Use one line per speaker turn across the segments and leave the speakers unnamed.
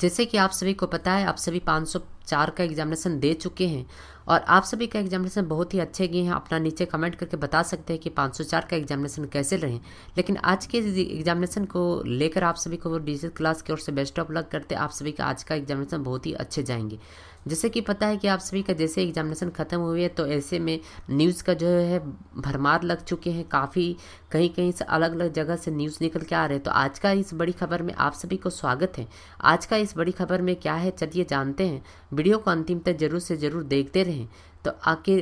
जैसे कि आप सभी को पता है आप सभी 500 चार का एग्जामिनेशन दे चुके हैं और आप सभी का एग्जामिनेशन बहुत ही अच्छे गए हैं अपना नीचे कमेंट करके बता सकते हैं कि 504 का एग्जामिनेशन कैसे रहे लेकिन आज के एग्जामिनेशन को लेकर आप सभी को डिजिटल क्लास की ओर से बेस्ट ऑफ लक करते आप सभी का आज का एग्जामिनेशन बहुत ही अच्छे जाएंगे जैसे कि पता है कि आप सभी का जैसे एग्जामिनेशन ख़त्म हुई है तो ऐसे में न्यूज़ का जो है भरमार लग चुके हैं काफ़ी कहीं कहीं से अलग अलग जगह से न्यूज़ निकल के आ रहे हैं तो आज का इस बड़ी खबर में आप सभी को स्वागत है आज का इस बड़ी खबर में क्या है चलिए जानते हैं वीडियो को अंतिम तक ज़रूर से ज़रूर देखते रहें तो आके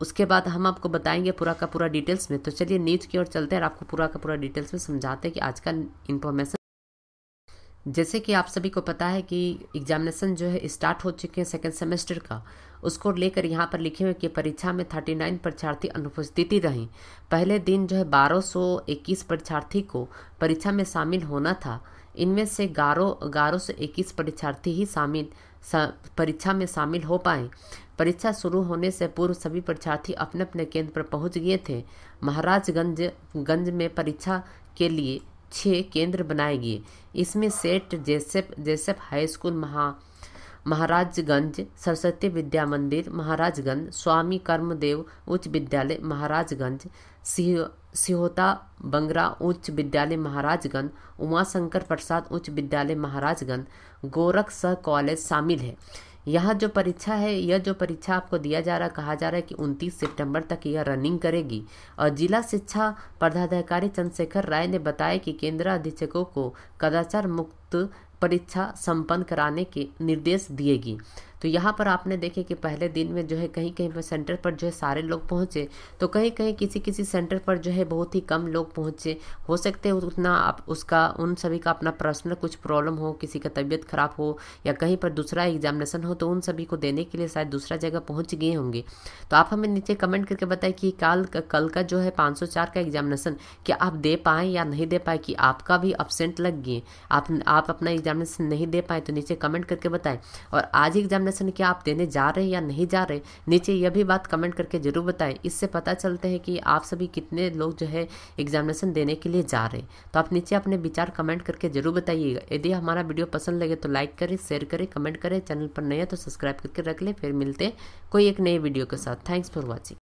उसके बाद हम आपको बताएंगे पूरा का पूरा डिटेल्स में तो चलिए न्यूज़ की ओर चलते हैं और आपको पूरा का पूरा डिटेल्स में समझाते हैं कि आज का इन्फॉर्मेशन जैसे कि आप सभी को पता है कि एग्जामिनेशन जो है स्टार्ट हो चुके हैं सेकेंड सेमेस्टर का उसको लेकर यहाँ पर लिखे हुए कि परीक्षा में 39 परीक्षार्थी अनुपस्थिति रहे पहले दिन जो है इक्कीस परीक्षार्थी को परीक्षा में शामिल होना था इनमें से ग्यारह ग्यारह सौ इक्कीस परीक्षार्थी ही शामिल परीक्षा में शामिल हो पाए परीक्षा शुरू होने से पूर्व सभी परीक्षार्थी अपने अपने केंद्र पर पहुंच गए थे महाराजगंज गंज में परीक्षा के लिए छः केंद्र बनाए गए इसमें सेठ जेसेफ जैसेप हाई स्कूल महा महाराजगंज सरस्वती विद्या मंदिर महाराजगंज स्वामी कर्मदेव उच्च विद्यालय महाराजगंज सिहोता बंगरा उच्च विद्यालय महाराजगंज उमाशंकर प्रसाद उच्च विद्यालय महाराजगंज गोरख सह कॉलेज शामिल है यहाँ जो परीक्षा है यह जो परीक्षा आपको दिया जा रहा कहा जा रहा है कि 29 सितंबर तक यह रनिंग करेगी और जिला शिक्षा पदाधिकारी चंद्रशेखर राय ने बताया कि केंद्र अधीक्षकों को कदाचार मुक्त परीक्षा संपन्न कराने के निर्देश दिएगी तो यहाँ पर आपने देखे कि पहले दिन में जो है कहीं कहीं पर सेंटर पर जो है सारे लोग पहुँचे तो कहीं कहीं किसी किसी सेंटर पर जो है बहुत ही कम लोग पहुँचे हो सकते हैं उतना आप उसका उन सभी का अपना पर्सनल कुछ प्रॉब्लम हो किसी का तबीयत ख़राब हो या कहीं पर दूसरा एग्जामिनेशन हो तो उन सभी को देने के लिए शायद दूसरा जगह पहुँच गए होंगे तो आप हमें नीचे कमेंट करके बताएं कि कल कल का जो है पाँच का एग्जामिनेशन क्या आप दे पाएँ या नहीं दे पाए कि आपका भी अपसेंट लग गए आप आप अपना एग्जामिनेशन नहीं दे पाए तो नीचे कमेंट करके बताएं और आज एग्जाम एक्सप्लेनेशन क्या आप देने जा रहे हैं या नहीं जा रहे नीचे यह भी बात कमेंट करके ज़रूर बताएं इससे पता चलते हैं कि आप सभी कितने लोग जो है एग्जामिनेशन देने के लिए जा रहे हैं तो आप नीचे अपने विचार कमेंट करके ज़रूर बताइएगा यदि हमारा वीडियो पसंद लगे तो लाइक करें शेयर करें कमेंट करें चैनल पर नए तो सब्सक्राइब करके रख लें फिर मिलते हैं कोई एक नई वीडियो के साथ थैंक्स फॉर वॉचिंग